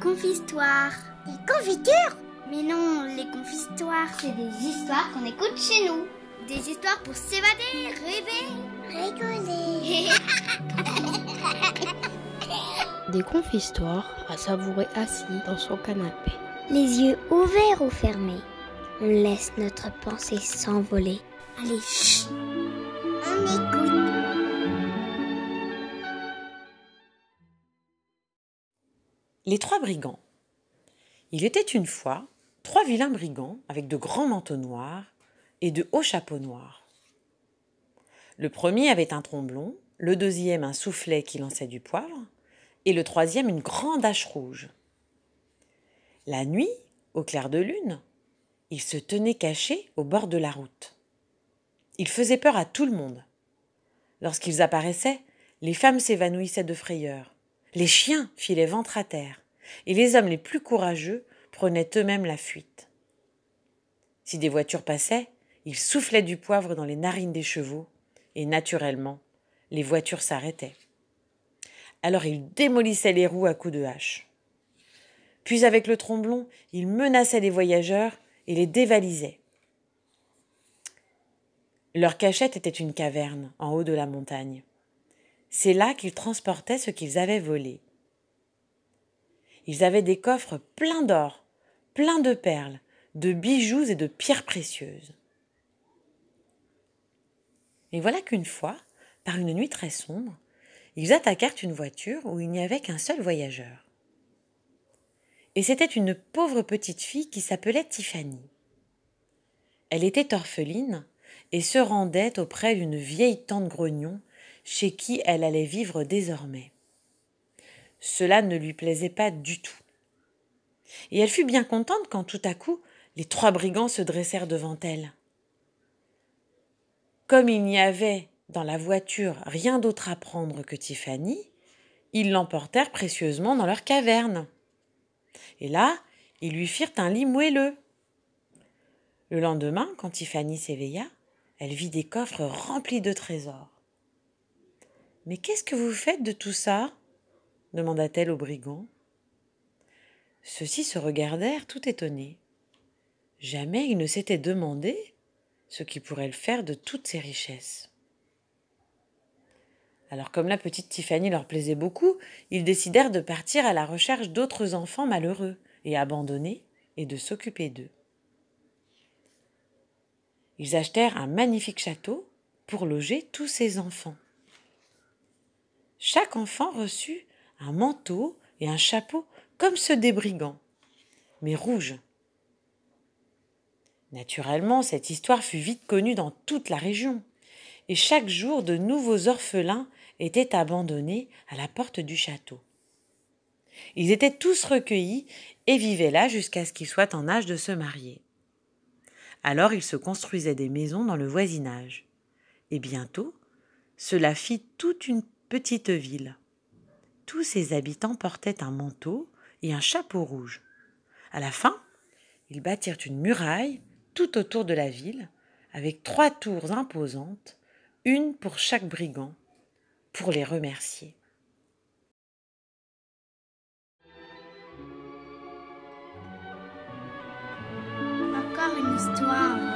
confistoires. Des confitures Mais non, les confistoires, c'est des histoires qu'on écoute chez nous. Des histoires pour s'évader, rêver, rigoler. des confistoires à savourer assis dans son canapé. Les yeux ouverts ou fermés, on laisse notre pensée s'envoler. Allez, chut. on écoute. Les trois brigands. Il était une fois trois vilains brigands avec de grands manteaux noirs et de hauts chapeaux noirs. Le premier avait un tromblon, le deuxième un soufflet qui lançait du poivre, et le troisième une grande hache rouge. La nuit, au clair de lune, ils se tenaient cachés au bord de la route. Ils faisaient peur à tout le monde. Lorsqu'ils apparaissaient, les femmes s'évanouissaient de frayeur. Les chiens filaient ventre à terre et les hommes les plus courageux prenaient eux-mêmes la fuite. Si des voitures passaient, ils soufflaient du poivre dans les narines des chevaux, et naturellement, les voitures s'arrêtaient. Alors ils démolissaient les roues à coups de hache. Puis avec le tromblon, ils menaçaient les voyageurs et les dévalisaient. Leur cachette était une caverne en haut de la montagne. C'est là qu'ils transportaient ce qu'ils avaient volé. Ils avaient des coffres pleins d'or, pleins de perles, de bijoux et de pierres précieuses. Et voilà qu'une fois, par une nuit très sombre, ils attaquèrent une voiture où il n'y avait qu'un seul voyageur. Et c'était une pauvre petite fille qui s'appelait Tiffany. Elle était orpheline et se rendait auprès d'une vieille tante grognon chez qui elle allait vivre désormais. Cela ne lui plaisait pas du tout. Et elle fut bien contente quand tout à coup les trois brigands se dressèrent devant elle. Comme il n'y avait dans la voiture rien d'autre à prendre que Tiffany, ils l'emportèrent précieusement dans leur caverne. Et là, ils lui firent un lit moelleux. Le lendemain, quand Tiffany s'éveilla, elle vit des coffres remplis de trésors. Mais qu'est-ce que vous faites de tout ça demanda-t-elle au brigand. Ceux-ci se regardèrent tout étonnés. Jamais ils ne s'étaient demandé ce qui pourrait le faire de toutes ces richesses. Alors comme la petite Tiffany leur plaisait beaucoup, ils décidèrent de partir à la recherche d'autres enfants malheureux et abandonnés et de s'occuper d'eux. Ils achetèrent un magnifique château pour loger tous ces enfants. Chaque enfant reçut un manteau et un chapeau comme ceux des brigands, mais rouges. Naturellement, cette histoire fut vite connue dans toute la région, et chaque jour de nouveaux orphelins étaient abandonnés à la porte du château. Ils étaient tous recueillis et vivaient là jusqu'à ce qu'ils soient en âge de se marier. Alors ils se construisaient des maisons dans le voisinage. Et bientôt, cela fit toute une petite ville tous ses habitants portaient un manteau et un chapeau rouge. À la fin, ils bâtirent une muraille tout autour de la ville, avec trois tours imposantes, une pour chaque brigand, pour les remercier. Encore une histoire.